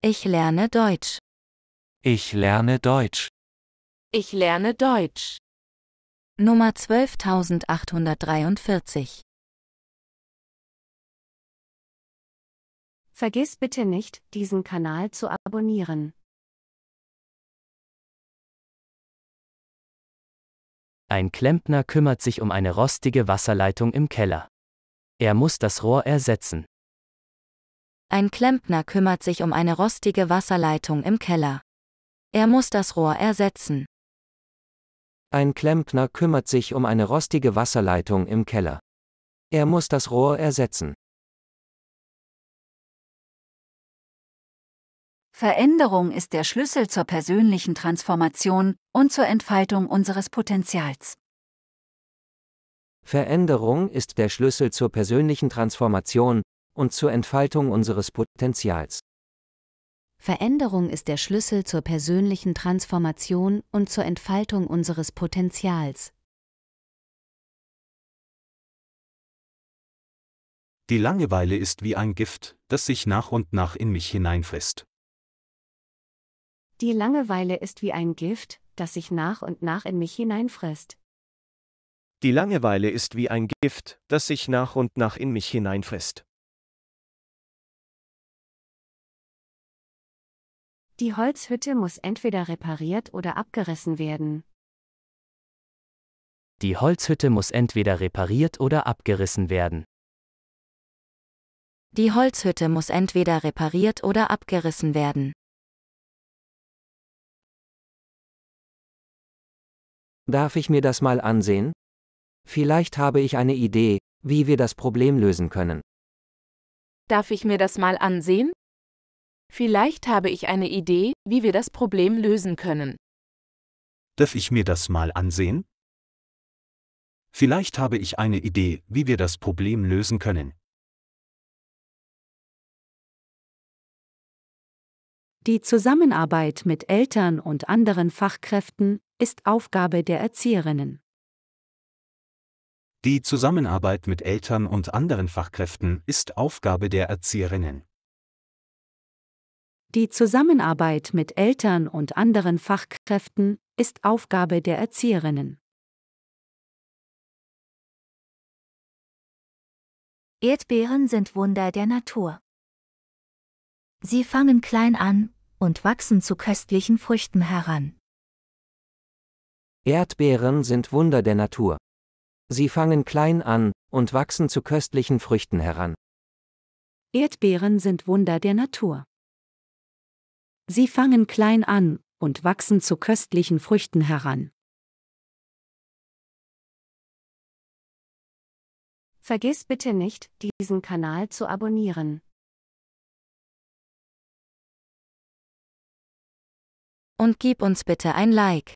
Ich lerne Deutsch. Ich lerne Deutsch. Ich lerne Deutsch. Nummer 12843. Vergiss bitte nicht, diesen Kanal zu abonnieren. Ein Klempner kümmert sich um eine rostige Wasserleitung im Keller. Er muss das Rohr ersetzen. Ein Klempner kümmert sich um eine rostige Wasserleitung im Keller. Er muss das Rohr ersetzen. Ein Klempner kümmert sich um eine rostige Wasserleitung im Keller. Er muss das Rohr ersetzen. Veränderung ist der Schlüssel zur persönlichen Transformation und zur Entfaltung unseres Potenzials. Veränderung ist der Schlüssel zur persönlichen Transformation und zur Entfaltung unseres Potenzials. Veränderung ist der Schlüssel zur persönlichen Transformation und zur Entfaltung unseres Potenzials. Die Langeweile ist wie ein Gift, das sich nach und nach in mich hineinfrisst. Die Langeweile ist wie ein Gift, das sich nach und nach in mich hineinfrisst. Die Langeweile ist wie ein Gift, das sich nach und nach in mich hineinfrisst. Die Holzhütte muss entweder repariert oder abgerissen werden. Die Holzhütte muss entweder repariert oder abgerissen werden. Die Holzhütte muss entweder repariert oder abgerissen werden. Darf ich mir das mal ansehen? Vielleicht habe ich eine Idee, wie wir das Problem lösen können. Darf ich mir das mal ansehen? Vielleicht habe ich eine Idee, wie wir das Problem lösen können. Darf ich mir das mal ansehen? Vielleicht habe ich eine Idee, wie wir das Problem lösen können. Die Zusammenarbeit mit Eltern und anderen Fachkräften ist Aufgabe der Erzieherinnen. Die Zusammenarbeit mit Eltern und anderen Fachkräften ist Aufgabe der Erzieherinnen. Die Zusammenarbeit mit Eltern und anderen Fachkräften ist Aufgabe der Erzieherinnen. Erdbeeren sind Wunder der Natur. Sie fangen klein an und wachsen zu köstlichen Früchten heran. Erdbeeren sind Wunder der Natur. Sie fangen klein an und wachsen zu köstlichen Früchten heran. Erdbeeren sind Wunder der Natur. Sie fangen klein an und wachsen zu köstlichen Früchten heran. Vergiss bitte nicht, diesen Kanal zu abonnieren. Und gib uns bitte ein Like.